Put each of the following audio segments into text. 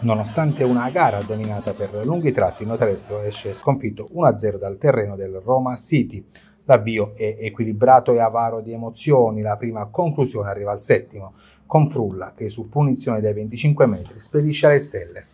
Nonostante una gara dominata per lunghi tratti, il Notaresso esce sconfitto 1-0 dal terreno del Roma City. L'avvio è equilibrato e avaro di emozioni, la prima conclusione arriva al settimo, con Frulla che su punizione dai 25 metri spedisce alle stelle.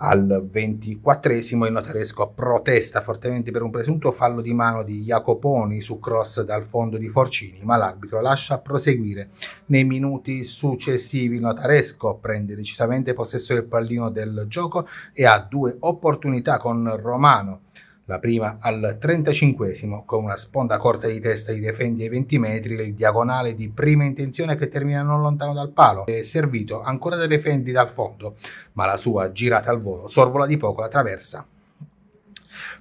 Al ventiquattresimo il notaresco protesta fortemente per un presunto fallo di mano di Jacoponi su cross dal fondo di Forcini, ma l'arbitro lascia proseguire. Nei minuti successivi il notaresco prende decisamente possesso del pallino del gioco e ha due opportunità con Romano la prima al 35 con una sponda corta di testa di defendi ai 20 metri, il diagonale di prima intenzione che termina non lontano dal palo, è servito ancora da defendi dal fondo, ma la sua girata al volo sorvola di poco la traversa.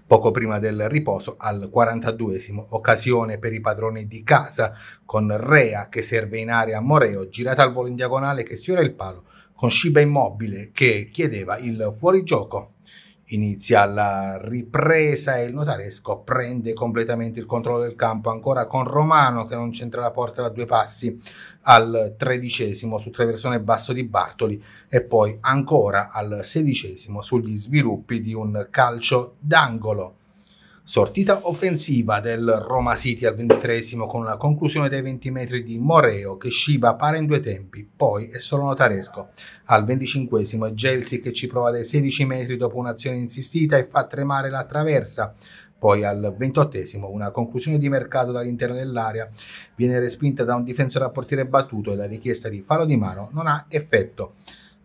Poco prima del riposo, al 42 occasione per i padroni di casa, con Rea che serve in aria a Moreo, girata al volo in diagonale che sfiora il palo, con Shiba immobile che chiedeva il fuorigioco. Inizia la ripresa e il notaresco prende completamente il controllo del campo, ancora con Romano che non centra la porta da due passi al tredicesimo su traversone basso di Bartoli e poi ancora al sedicesimo sugli sviluppi di un calcio d'angolo. Sortita offensiva del Roma City al ventitresimo con la conclusione dei 20 metri di Moreo che Shiba pare in due tempi, poi è solo notaresco. Al venticinquesimo è Gelsi che ci prova dai 16 metri dopo un'azione insistita e fa tremare la traversa. Poi al ventottesimo una conclusione di mercato dall'interno dell'area viene respinta da un difensore a portiere battuto e la richiesta di fallo di mano non ha effetto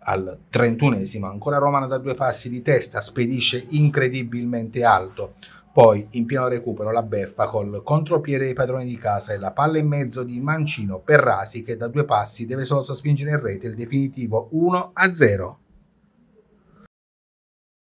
al trentunesimo ancora Romano da due passi di testa, spedisce incredibilmente alto. Poi, in pieno recupero, la beffa col contropiede dei padroni di casa e la palla in mezzo di Mancino per Rasi che da due passi deve solo sospingere in rete il definitivo 1-0.